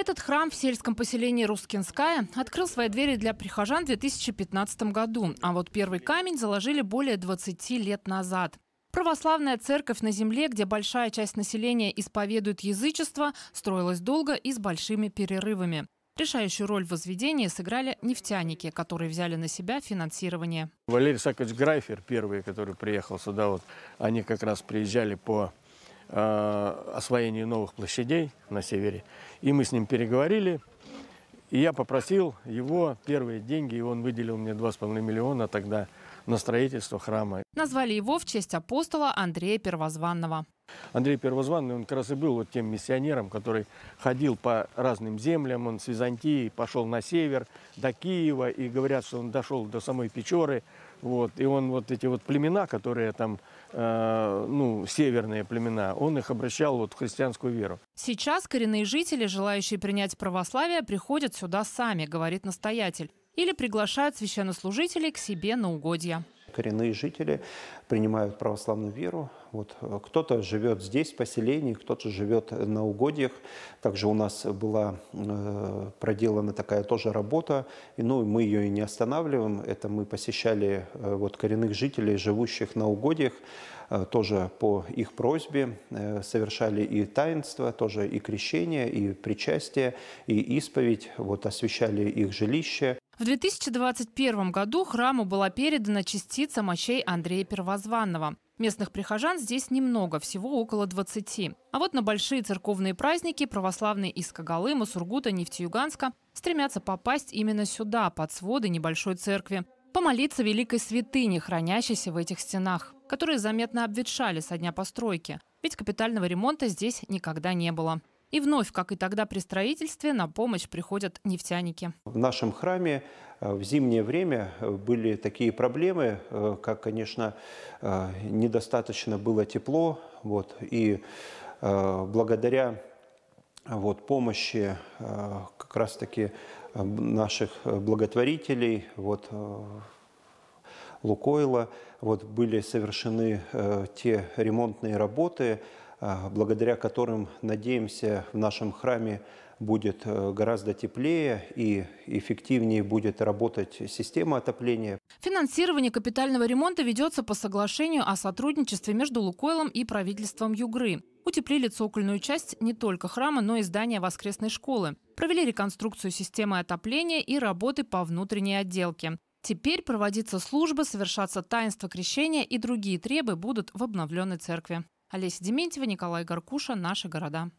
Этот храм в сельском поселении Рускинская открыл свои двери для прихожан в 2015 году, а вот первый камень заложили более 20 лет назад. Православная церковь на земле, где большая часть населения исповедует язычество, строилась долго и с большими перерывами. Решающую роль в возведении сыграли нефтяники, которые взяли на себя финансирование. Валерий Сакович Грайфер, первый, который приехал сюда, вот, они как раз приезжали по Э, освоению новых площадей на севере. И мы с ним переговорили. И я попросил его первые деньги, и он выделил мне 2,5 миллиона тогда на строительство храма. Назвали его в честь апостола Андрея Первозванного. Андрей Первозванный, он как раз и был вот тем миссионером, который ходил по разным землям, он с Византии пошел на север, до Киева, и говорят, что он дошел до самой Печоры, вот, и он вот эти вот племена, которые там, э, ну, северные племена, он их обращал вот в христианскую веру. Сейчас коренные жители, желающие принять православие, приходят сюда сами, говорит настоятель, или приглашают священнослужителей к себе на угодья коренные жители принимают православную веру. Вот. Э, кто-то живет здесь, в поселении, кто-то живет на угодьях. Также у нас была э, проделана такая тоже работа, и, ну, мы ее и не останавливаем. Это мы посещали э, вот, коренных жителей, живущих на угодьях, э, тоже по их просьбе э, совершали и таинство, тоже и крещение, и причастие, и исповедь, вот, освещали их жилище, в 2021 году храму была передана частица мощей Андрея Первозванного. Местных прихожан здесь немного, всего около 20. А вот на большие церковные праздники православные из Кагалыма, Сургута, Нефтеюганска стремятся попасть именно сюда, под своды небольшой церкви, помолиться великой святыне, хранящейся в этих стенах, которые заметно обветшали со дня постройки, ведь капитального ремонта здесь никогда не было. И вновь, как и тогда при строительстве, на помощь приходят нефтяники. В нашем храме э, в зимнее время э, были такие проблемы, э, как, конечно, недостаточно было тепло. Вот, и благодаря вот, помощи как раз-таки наших благотворителей, вот, Лукойла, вот, были совершены те ремонтные работы, а, благодаря которым, надеемся, в нашем храме будет э, гораздо теплее и эффективнее будет работать система отопления. Финансирование капитального ремонта ведется по соглашению о сотрудничестве между «Лукойлом» и правительством Югры. Утеплили цокольную часть не только храма, но и здания воскресной школы. Провели реконструкцию системы отопления и работы по внутренней отделке. Теперь проводится служба, совершаться таинство крещения и другие требы будут в обновленной церкви. Олеся Дементьева, Николай Гаркуша, «Наши города».